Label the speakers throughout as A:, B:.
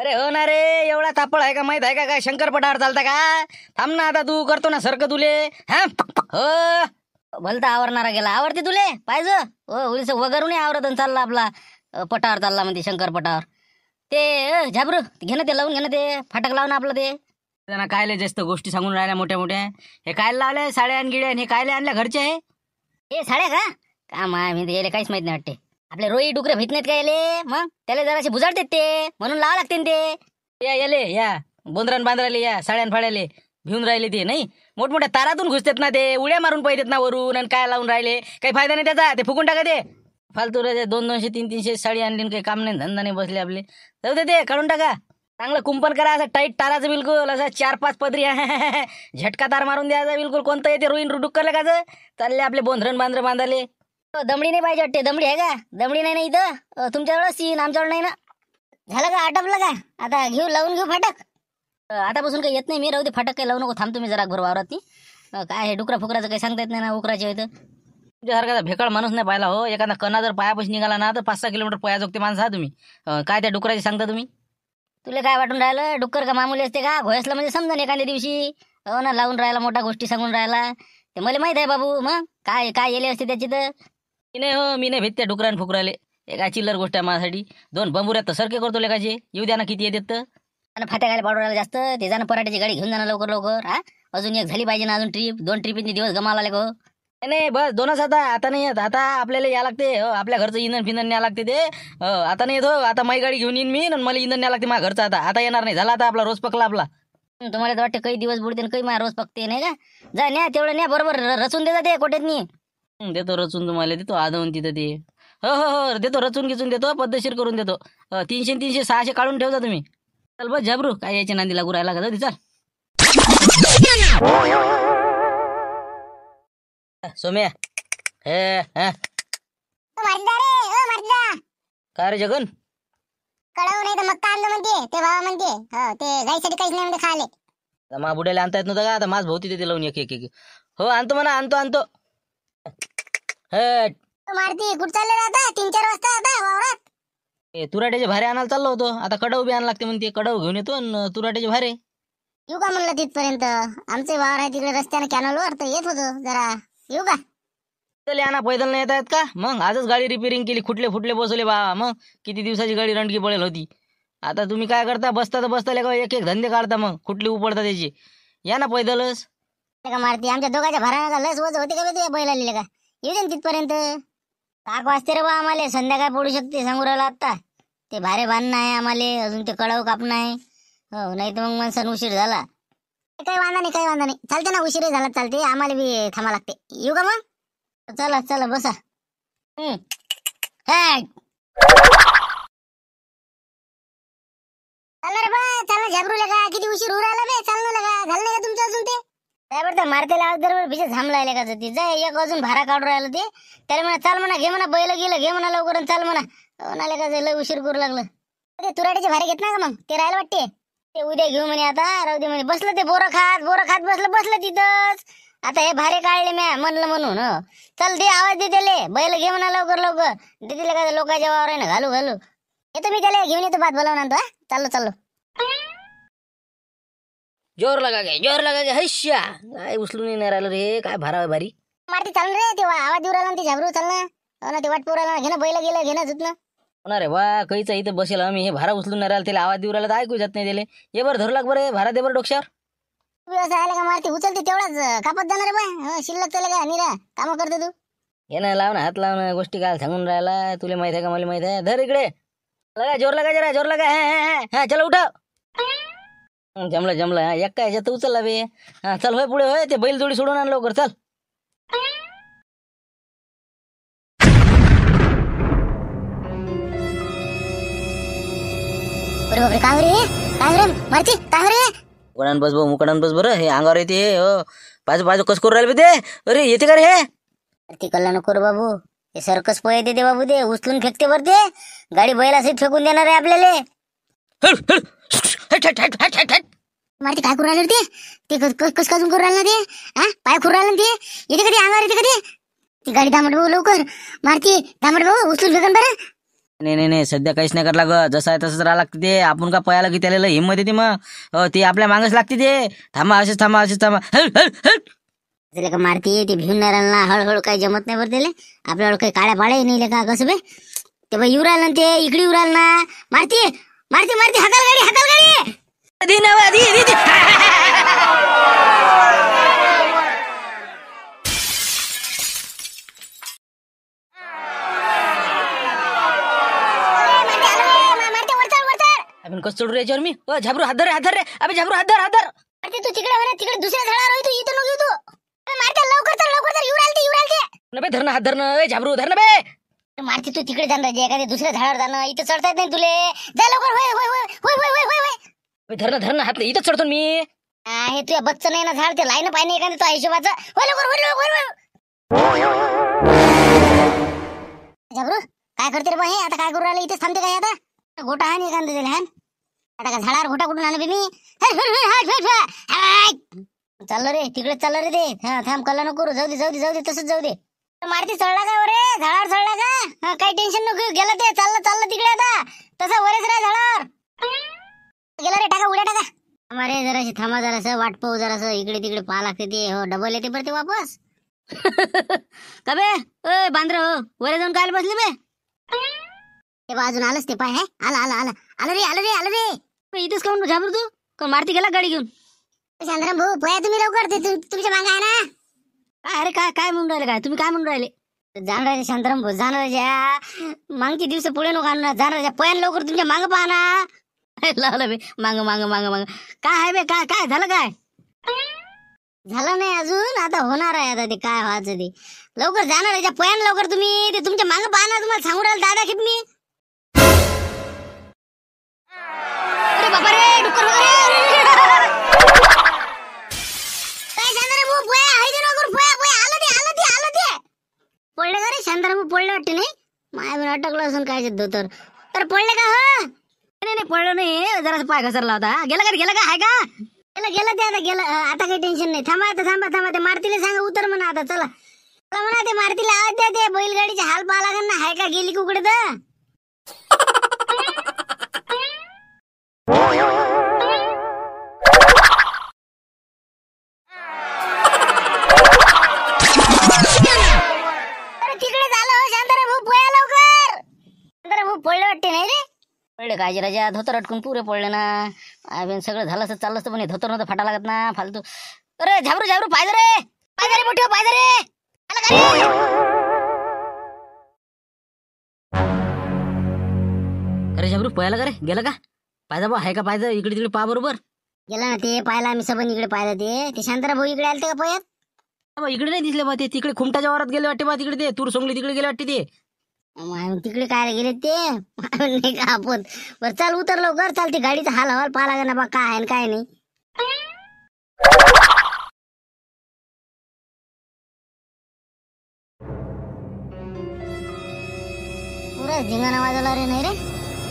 A: अरे हो ना रे एवढा तापळ आहे का माहित आहे का काय शंकर पटावर चालता का थांब ना आता तू करतो ना सरक तुले हा हो भलता आवरणारा गेला आवडते
B: तुले पाहिजे हो उलस वगरून आवरत चालला आपला पटावर चालला म्हणते शंकर पटावर
A: ते झाबर घेणं ते लावून घेणं ते फाटक लावून आपलं ते त्यांना कायले जास्त गोष्टी सांगून राहिल्या मोठ्या मोठ्या हे काय लावले साड्या आणि गिड्या हे कायले आणल्या घरचे हे साड्या
B: का काम आहे मी यायला काहीच माहित नाही वाटते आपले रोई डुकरे भीत नाहीत का याले मग त्याला जराशी बुजाडतात
A: ते म्हणून लावा लागते ते या याले या बोंदरान बांधराले या साड्यान फाड्याले भिवून राहिले ते नाही मोठमोठ्या तारातून घुसतात ना ते उड्या मारून पाहिजेत ना वरून आणि काय लावून राहिले काही फायदा नाही त्याचा ते फुकून टाका ते फालतू रे दोन दोनशे तीन तीनशे साडी आणली काही काम नाही धंदा नाही बसले आपले जाऊ दे ते काढून टाका चांगलं कुंपण करा असं टाईट ताराचं बिलकुल असं चार पाच पदरी झटका तार मारून द्यायचा बिलकुल कोणतं येते रोईन रुडूक करले का चालले आपले बोंधरण बांधर बांधाले
B: दमडी नाही पाहिजे वाटते दमडी आहे का दमडी नाही ना इथं तुमच्याजवळ सीन आमच्यावर नाही ना झालं का आटपलं का आता घेऊ लावून घेऊ फाटक आतापासून काही येत नाही मी राहू दे फाटक काही लावू नको थांब तुम्ही जरा घर वावरात काय हे डुकरा फुकराचं काही सांगता येत नाही ना उकराचे होतं
A: तुमच्यासारखा भेकळ माणूस नाही पाहिला हो एखादा कणा जर पायापासून निघाला ना तर पाच सहा किलोमीटर पाया जोगते माणसं हा तुम्ही काय त्या डुकराची सांगता तुम्ही
B: तुला काय वाटून राहिलं डुक्कर का मामुली असते का घोयसला म्हणजे समजा एखाद्या दिवशी हो ना लावून राहिला मोठ्या गोष्टी सांगून राहिला ते मला माहीत आहे बाबू मग काय काय येले असते त्याची तर
A: मी नाही हो मी नाही भेटते डुकरान फुकराले एका चिल्लर गोष्ट आहे माझ्यासाठी दोन बंबुऱ्यात तर सरके करतो लेखाचे येऊ द्या ना किती येत तर
B: आणि फाट्या खायला जास्त ते जाणं पराठ्याची गाडी घेऊन जाणार लवकर लवकर
A: हा अजून एक झाली पाहिजे ना अजून ट्रिप दोन ट्रिपनी दिवस गमावला लेखो नाही बस दोनच आता आता नाही येत आता आपल्याला या लागते हो, आपल्या घरचं इंधन फिंधन न्या लागते ते हो, आता नाही येतो हो. आता माई गाडी घेऊन येईन मी आणि मला इंधन न्या लागते माझ्या घरचं आता आता येणार नाही झाला आता आपला रोज पकला आपला तुम्हाला वाटतं काही दिवस बुडते
B: ना काही मा रोज पकते नाही का
A: जा न्या तेवढं न्या बरोबर रचून देजा ते कोठेत नाही देतो रचून तुम्हाला देतो आधवून तिथं ते हो हो हो देतो रचून घेचून देतो पद्धतशीर करून देतो तीनशे तीनशे सहाशे काढून ठेवता तुम्ही चल बस झाबरू काय याची नांदी लागू राहिला का चल सोम्या हे काय रे जगन
B: कळव नाही मग काय म्हणते ते भावा म्हणते हो, ते गाईसाठी काहीच नाही म्हणते खाले
A: मा बुड्याला आणता येत नव्हतं का आता मास भोवती तिथे लावून एक एक हो आणतो म्हणा आणतो आणतो हट
B: मारती कुठं चालले आता तीन चार वाजता आता वावरात
A: ए, तुराट्याचे भारे आणायला चाललो होतो आता कडव बी आणला लागते म्हणते कडव घेऊन येतो तुराटेचे तुराट्याचे भारे
B: येऊ का म्हणलं तिथपर्यंत आमचे वावर आहे तिकडे रस्त्याने कॅनल तर येत होतो जरा येऊ का
A: चले पैदल नाही येत का मग आजच गाडी रिपेरिंग केली खुटले फुटले बसवले बा मग किती दिवसाची गाडी रणकी पळेल होती आता तुम्ही काय करता बसता तर बसता लेका एक एक धंदे काढता मग खुटली उपडता त्याची या ना पैदलच का मारती आमच्या दोघांच्या भरा लस वज होती का बे तुझ्या बैलाली का येते ना तिथपर्यंत
B: ताक वाजते रे बा आम्हाला संध्याकाळ पडू शकते सांगू राहिला आत्ता ते भारे बांधणं आहे आम्हाला अजून ते कळव कापणं आहे हो नाही तर मग सण उशीर झाला काही वांदा नाही काही वांदा नाही चालते ना उशीर झाला चालते आम्हाला बी थांबा लागते येऊ का मग चला चला बसा चालणार
A: रे बा चला
B: झबरू लगा किती उशीर होऊ राहिला बे चालणार लगा झालं नाही का तुमचं अजून ते काय बरं मारतेला आज दरवर भिजे झांब का ती जाय एक अजून भारा काढून राहिलं ते त्याला म्हणा चाल म्हणा घे म्हणा बैल गेलं घे म्हणा लवकर चाल म्हणा म्हणाले का लय उशीर करू लागलं अरे तुराडीचे भारे घेत ना का मग ते राहिलं वाटते ते उद्या घेऊ म्हणे आता राहू दे म्हणे बसलं ते बोरं खात बोरं खात बसलं बसलं तिथंच आता हे भारे काढले म्या म्हणलं म्हणून चल दे आवाज दे दिले बैल घे म्हणा लवकर लवकर दे दिले का लोकांच्या वावर आहे ना घालू घालू येतो मी त्याला घेऊन येतो
A: भात बोलावून आणतो चाललो चाललो जोर लगा गे जोर लगा गे हैश्या काय उचलून नाही राहिलं रे काय भराव भारी
B: मारती चालू रे ते आवाज येऊ राहिला ते झाबरू चाल हो ना ते वाट पोराला घेणं बैला गेलं घेणं सुत हो ना
A: होणार रे वा कैचा इथं बसेल आम्ही हे भारा उचलून नाही राहिलं त्याला आवाज देऊ राहिला तर ऐकू जात नाही त्याला ये बरं धरू लाग बरं भारा दे बरं डोक्यावर
B: तू असं का मारती उचलते तेवढाच कापत जाणार रे बाय हो, शिल्लक त्याला काय निरा कामं करते तू
A: ये ना लाव ना हात लाव ना गोष्टी काय सांगून राहिला तुला माहित आहे का मला माहित आहे धर इकडे लगा जोर लगा जरा जोर लगा हा, हा, हा, हा, चला उठा जमला जमला एक काय ह्याच्यात उचलला बे चल होय पुढे होय ते बैल जोडी सोडून आण लवकर चल अरे
B: बापरे काय हो रे काय हो रे मारती काय हो
A: रे बस भाऊ मुकडान बस बर हे अंगावर येते हे हो. बाजू बाजू कस करू राहिले बे ते अरे येते का रे हे ती कल्ला नको
B: बाबू हे सर्कस पोहे दे बाबू दे उचलून फेकते वर ते गाडी बैलासहित फेकून देणार आहे आपल्याला
A: हट हट हट हट हट हट
B: काय करू राहिलं ते कस कस कसून करू राहिलं ते हा पाय करू राहिलं ते येते कधी अंगावर येते कधी ती गाडी दामट भाऊ लवकर मारती दामट भाऊ उचलून घेऊन बरं
A: नाही नाही नाही सध्या काहीच नाही करा लागत जसं आहे तसंच राहा लागते ते आपण का पळायला की त्याला हिंमत येते मग हो, ती ते आपल्या मागच लागते ते थांबा असेच थांबा असेच थांबा हट का मारती
B: ते भिवून नाही ना हळूहळू काही जमत नाही बरं त्याला आपल्याला काही काळ्या पाळ्या नाही का कसं बे ते बाई येऊ ना ते इकडे येऊ ना मारती मारती मारती हकल गाड़ी हकल गाड़ी दी नवा दी दी, दी।
A: इनको सोड रे जोर मी ओ झबरू हाथ धर हाथ धर रे अबे झबरू हाथ धर हाथ धर
B: मारते तू तिकडे वरा तिकडे दुसऱ्या झाडावर होई तू इथं नको तू मारते लवकर तर लवकर तर युराल ते युराल ते
A: नबे धरना हात धरना ए झबरू धरना बे
B: मारती तू तिकडे जाणार एखाद्या दुसऱ्या झाडावर जाणं इथं चढता येत नाही तुले जा लवकर होय होय होय होय होय होय होय हातलं इथं चढतो मी आहे तुझ्या बच्च नाही ना झाड ते लाईन पाहिजे एखाद्या तो हिशोबाचं होय लवकर होय लवकर जबरू काय करते रे बा हे आता काय करू राहिले इथे थांबते काय आता गोटा आहे ना एखादं त्याला आता का झाडावर घोटा कुठून आणलं मी हे, चाललं रे तिकडे चाललं रे ते थांब कल्ला नको करू जाऊ दे जाऊ दे जाऊ दे तसंच जाऊ दे मारती चढला का वरे झाडावर चढला का काही टेन्शन नको गेला ते चाललं चाललं तिकडे आता तसं वरेच रा झाडावर गेला रे टाका उड्या टाका अरे जराशी थांबा जरासं वाट पाहू जरास इकडे तिकडे पाहा लागते ते हो डबल येते परत वापस का बे बांद्र हो वरे जाऊन काय बसले बे ते बा अजून आलंच ते पाय आला आला आला आलं रे आलं रे आलं रे बे, इथेच काऊन झाबरू तू मारती गेला गाडी घेऊन चंद्रम भाऊ पया तुम्ही लवकर तुमच्या मागा आहे ना काय अरे काय काय म्हणून राहिले काय तुम्ही काय म्हणून राहिले जाणार शांताराम भाऊ मांग किती दिवस पुढे नको आणणार जाणराजा पयान लवकर तुमच्या मागं पाहना लावलं बे मांग मांग मांग मांग काय आहे बे काय काय झालं काय झालं नाही अजून आता होणार आहे आता ते काय व्हायचं ते लवकर जाणार आहे पयान लवकर तुम्ही ते तुमच्या मागं पाहणार तुम्हाला सांगू राहिले दादा किती मी अरे बाबा रे डुक्कर वगैरे पडलं का रे शांताराम पडले वाटते नाही मी अटकलं असून काय सिद्ध तर तर पडले का हो नाही नाही पडलं नाही जरा पाय घसरला होता गेला का गेला का हाय का गेला गेला ते आता गेला आता काही टेन्शन नाही थांबा आता थांबा थांबा ते मारतीला सांग उतर म्हणा आता चला म्हणा ते मारतीला बैलगाडीची ते बैलगाडीचे हाल पाहा लागेल ना हाय का गेली कुकडे तर पडले राजा धोतर अटकून पुरे पडले ना आय सगळं झालं असं चाललं असतं पण धोतर नव्हतं फाटा लागत ना फालतू अरे झाबरू झाबरू पाहिजे रे पाहिजे रे मोठी हो, पाहिजे रे
A: अरे झाबरू पळायला का रे गेलं का पाहिजे बा आहे का पाहिजे इकडे तिकडे पा बरोबर गेला ना ते पाहिला मी सबन इकडे पाहिलं ते
B: ते शांतरा भाऊ इकडे आले का पळत इकडे नाही दिसले बा ते तिकडे खुमटाच्या वारात गेले वाटते बा तिकडे ते तूर सोंगली तिकडे गेले वाटते ते तिकडे काय गेले ते आपण बरं चाल उतर लवकर चालते गाडीचा हाल हवाल पाहा लागेल ना बा काय आहे काय नाही
A: पुर धिंगाणा वाजवला रे नाही रे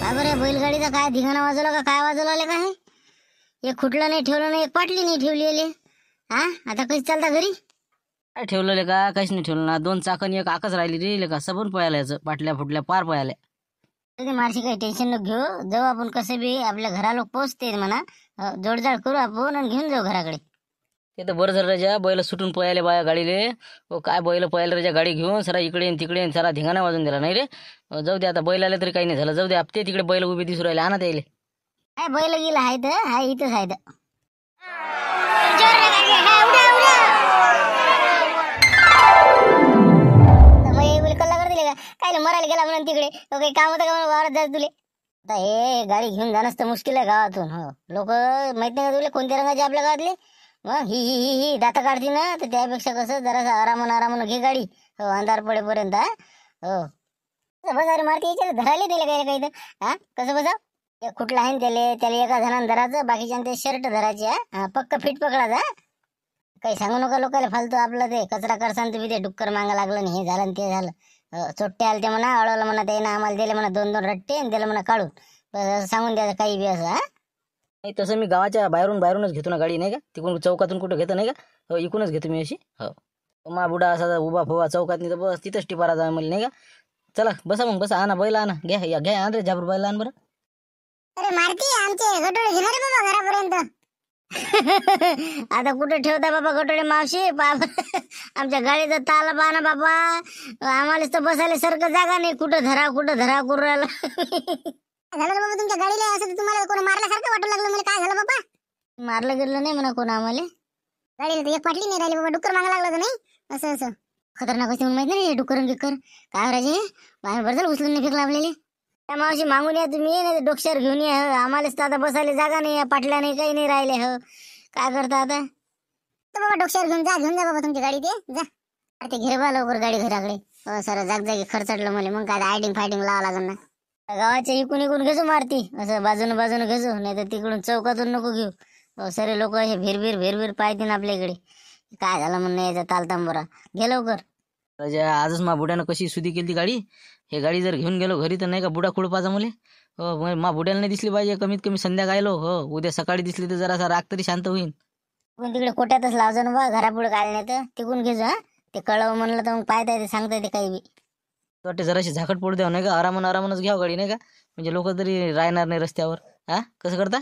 A: बाबा रे बैलगाडीचा काय
B: धिंगाणा वाजवला का काय वाजवला काय एक खुटलं नाही ठेवलं नाही एक पाटली नाही ठेवली हा आता कशी चालता घरी
A: काय ठेवलं का काहीच नाही ठेवलं ना दोन चाकण एक आकच राहिली रे का सबून पळायला याचं पाटल्या फुटल्या पार पळाल्या
B: ते काही टेन्शन नको घेऊ जाऊ आपण कसे बी आपल्या घराला लोक पोचते म्हणा जोडजाड करू आपण आणि घेऊन जाऊ घराकडे
A: ते तर बरं झालं राजा बैल सुटून पळायले बाया गाडीले हो काय बैल पळायला राजा गाडी घेऊन सरा इकडे आणि तिकडे आणि सरा धिंगाणा वाजून दिला नाही रे जाऊ दे आता बैल आले तरी काही नाही झालं जाऊ दे आपते तिकडे बैल उभे दिसू राहिले आणा त्याले
B: काय बैल गेला आहे तर हाय इथंच आहे तर तिकडे काही काम होतं का वावरात जायचं तुले आता हे गाडी घेऊन जाणंच तर मुश्किल आहे गावातून हो लोक माहित नाही का तुले कोणत्या रंगाचे आपल्या गावातले मग ही ही ही ही दाता काढते ना तर त्यापेक्षा कसं जरा आरामान आरामान घे गाडी हो अंधार पडेपर्यंत हा हो बस अरे मारती धरायला त्याला काही काही तर हा कसं बसाव ते कुठलं आहे त्याले त्याला एका जणांना धरायचं बाकीच्या ते शर्ट धरायचे हा पक्क फिट पकडायचा काही सांगू नका लोकांना फालतू आपलं ते कचरा करसान तुम्ही ते डुक्कर मांगा लागलं नाही हे झालं ते झालं सुट्टे आले ते म्हणा अडवलं म्हणा ते ना आम्हाला दिले म्हणा दोन दोन रट्टे आणि दिलं म्हणा काढून सांगून
A: द्या काही बी असं नाही तसं मी गावाच्या बाहेरून बाहेरूनच घेतो ना गाडी नाही का तिकडून चौकातून कुठं घेतो नाही का हो इकूनच घेतो मी अशी हो मा बुडा असा उभा फुवा चौकात नाही तर बस तिथंच टिपारा जा मला नाही का चला बसा मग बसा आणा बैल आणा घ्या घ्या आणा जाबर बैल आण बरं
B: अरे मारती आमचे घटोळे घेणार बाबा घरापर्यंत आता कुठे ठेवता बाबा गटोडे मावशी बाबा आमच्या गाडीचा ताला पाना बाबा आम्हालाच तर बसायला सारखं जागा नाही कुठं धरा कुठं धरा कुर झालं बाबा तुमच्या गाडीला असं तुम्हाला कोण मारल्यासारखं वाटू लागलं मला काय झालं बाबा मारलं गेलं नाही म्हणा कोण आम्हाला गाडीला तर एक पाटली नाही राहिली बाबा डुक्कर मागा लागलं नाही असं असं खतरनाक असते म्हणून माहिती नाही डुक्कर डुक्कर काय हो राजे बाहेर बरं झालं उचलून नाही फेक त्या मावशी मागून या तुम्ही नाही डोक्यावर घेऊन या आम्हालाच तर आता बसायला जागा नाही पाटल्या नाही काही नाही राहिले हो काय करता आता तर बाबा डोक्यावर घेऊन जा घेऊन जा बाबा तुमची गाडी ते जा अरे ते बा लवकर गाडी घराकडे हो सर जागजागी खर्चडलं मला मग काय आयडिंग फायडिंग लावा लागेल ना गावाच्या इकून इकून घेजो मारती असं बाजून बाजून घेजो नाही तर तिकडून चौकातून नको घेऊ हो सारे लोक हे भिरभिर भिरभिर पाहतील आपल्या इकडे काय झालं म्हणून याचा तालतांबोरा घे लवकर
A: राजा आजच मा बुड्यानं कशी सुधी केली गाडी हे गाडी जर घेऊन गेलो घरी तर नाही का बुडा खुडपाचा मुले हो मा बुड्याला नाही दिसली पाहिजे कमीत कमी संध्याकाळलो हो उद्या सकाळी दिसली तर जरा राग तरी शांत होईल पण तिकडे कोट्यातच
B: लावजा ना बा घरापुढे काय नाही तर तिकून घेजो हा ते कळव म्हणलं तर मग पाहता येते सांगता येते काही बी
A: वाटते जराशी झाकट पडू द्या नाही का आरामान आरामनच घ्यावं गाडी नाही का म्हणजे लोक तरी राहणार नाही रस्त्यावर हा कसं करता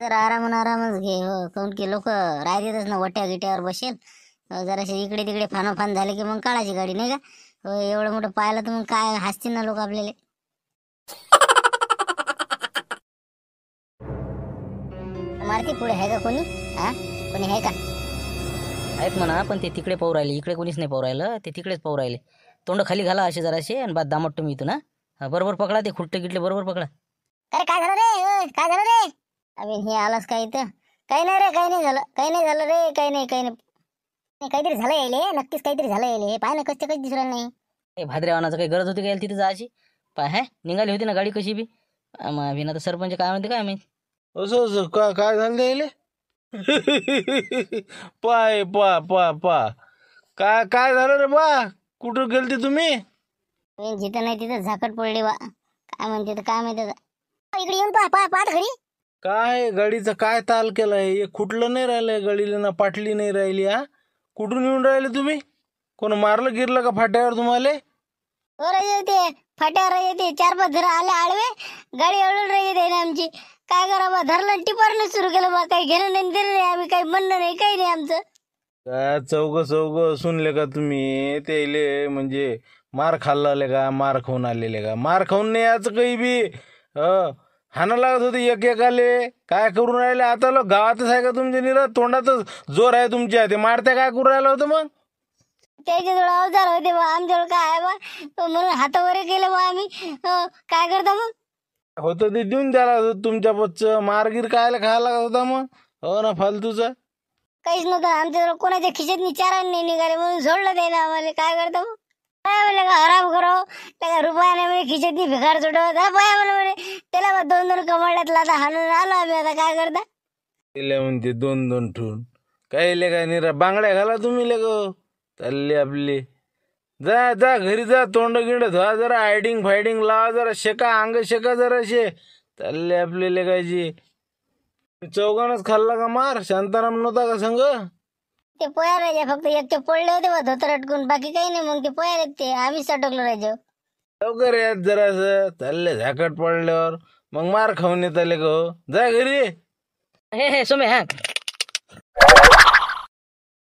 B: तर आरामान आरामच घे हो काऊन की लोक राहतेतच ना वट्या गिट्यावर बसेल जराशी इकडे तिकडे फानोफान झाले की मग काळाची गाडी नाही का एवढं मोठं पाहिलं तर मग काय हसतील ना लोक आपल्याला मारती पुढे आहे का कोणी हा कोणी आहे का
A: आहेत म्हणा पण ते तिकडे पाहू राहिले इकडे कोणीच नाही पाहू राहिलं ते तिकडेच पाहू राहिले तोंड खाली घाला असे जराशे आणि बाद दामट तुम्ही इथून बरोबर पकडा ते खुट्टे गिटले बरोबर पकडा अरे काय झालं
B: रे काय झालं रे अबे हे आलास काय इथं काही नाही रे काही नाही झालं काही नाही झालं रे काही नाही काही नाही नाही
A: काहीतरी झालं यायले नक्कीच काहीतरी झालं यायले हे पाय कसं काही दिसलं नाही ए भाद्रेवानाचं काही गरज होती का तिथे जायची पाय हाय निघाली होती ना गाडी कशी बी विना तर सरपंच काय म्हणते काय माहिती
C: असो असो का काय झालं यायले पाय पा पा पा काय काय झालं रे बा कुठं गेलते तुम्ही
B: मी जिथं नाही तिथं झाकट पडली बा काय म्हणते काय माहिती इकडे येऊन पा पा घरी
C: काय गाडीचं काय ताल केलंय हे खुटलं नाही राहिलंय गाडीला ना पाटली नाही राहिली हा कुठून येऊन राहिले तुम्ही कोण मारलं गिरलं का फाट्यावर तुम्हाला
B: अरे येते फाट्यावर येते चार पाच धर आले आडवे गाडी अडून राहते ना आमची काय करा बा धरलं टिपारणं सुरू केलं बा काही घेणं नाही दिलं नाही आम्ही काही म्हणणं नाही काही नाही आमचं
C: काय चौघ सुनले का तुम्ही त्याले म्हणजे मार खाल्ला का मार खाऊन आलेले का मार खाऊन नाही आज काही बी हाना लागत होती एकेकाले काय करून राहिले आता लोक गावातच आहे का तुमच्या निरा तोंडातच जोर आहे तुमच्या ते मारते काय करून राहिलं होतं मग
B: त्याच्याजवळ अवजार होते बा आमच्याजवळ काय आहे बा म्हणून हातावर गेले बा आम्ही काय करता मग
C: होत ते देऊन द्यायला होतं तुमच्या पच मारगीर कायला खायला लागत होता मग हो ना फालतूच काहीच
B: नव्हतं आमच्याजवळ कोणाच्या खिशात चारा नाही निघाले म्हणून सोडलं त्याला आम्हाला काय करता मग खराब करो त्या रुपयाने म्हणे खिशातनी भिकार चढवत म्हणे म्हणे त्याला दोन दोन कमाड्यात लादा हाणून आलो आम्ही आता काय करता
C: तिला म्हणते दोन दोन ठून काय ले काय निरा बांगड्या घाला तुम्ही ले तल्ले चालली आपली जा जा घरी जा तोंड गिंड धुवा जरा आयडिंग फायडिंग लावा जरा शेका अंग शेका जरा शे चालले आपले लेकायची चौघानच खाल्ला का मार शांताराम नव्हता का संग
B: ते पोया राजा फक्त ते पडले होते बा धोतर अटकून बाकी काही नाही मग ते पोया एक ते आम्हीच
C: अटकलो राजा लवकर यात जरासं चालले झाकट पडल्यावर मग मार खाऊन येत आले गो हो. जा घरी हे हे सोमे हा